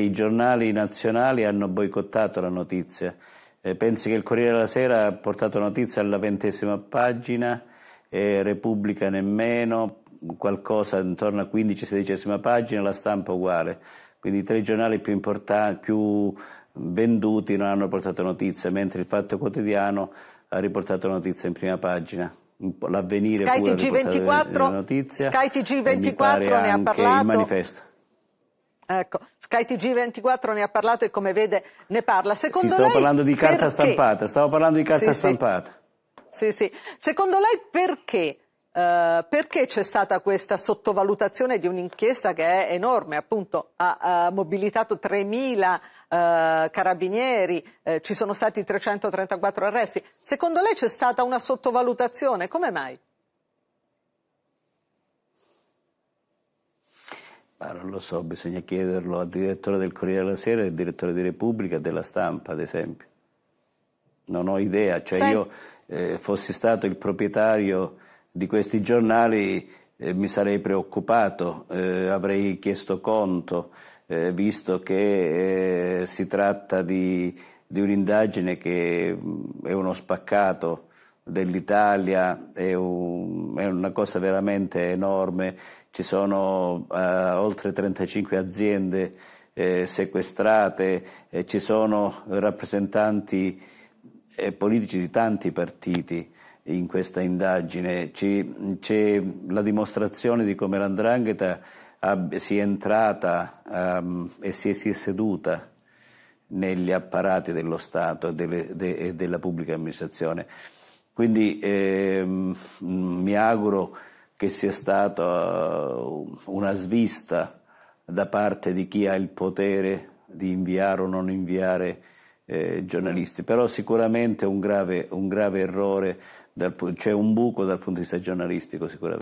I giornali nazionali hanno boicottato la notizia. Eh, pensi che il Corriere della Sera ha portato notizia alla ventesima pagina, eh, Repubblica nemmeno, qualcosa intorno alla 15-16 pagina, la stampa uguale. Quindi i tre giornali più, più venduti non hanno portato notizia, mentre il Fatto Quotidiano ha riportato notizia in prima pagina. L'avvenire Sky TG24, Sky TG24 ne ha parlato. Il manifesto. Ecco, skytg 24 ne ha parlato e come vede ne parla. Secondo sì, stavo lei, parlando di carta perché? stampata, stavo parlando di carta sì, stampata. Sì. sì, Secondo lei perché? Uh, perché c'è stata questa sottovalutazione di un'inchiesta che è enorme, appunto ha, ha mobilitato 3.000 uh, eh, carabinieri, eh, ci sono stati 334 arresti. Secondo lei c'è stata una sottovalutazione? Come mai? Ma non lo so, bisogna chiederlo al direttore del Corriere della Sera, al direttore di Repubblica, della stampa, ad esempio. Non ho idea, cioè Sei... io eh, fossi stato il proprietario di questi giornali eh, mi sarei preoccupato, eh, avrei chiesto conto, eh, visto che eh, si tratta di, di un'indagine che mh, mm, è uno spaccato dell'Italia è, un, è, una cosa veramente enorme, ci sono eh, oltre 35 aziende eh, sequestrate, eh, ci sono rappresentanti eh, politici di tanti partiti in questa indagine, ci, c'è la dimostrazione di come l'andrangheta ab, si è entrata um, e si è, si è seduta negli apparati dello Stato e, delle, de, e della pubblica amministrazione. Quindi ehm, mi auguro che sia stata eh, una svista da parte di chi ha il potere di inviare o non inviare eh, giornalisti, però sicuramente un grave, un grave errore, dal, c'è un buco dal punto di vista giornalistico sicuramente.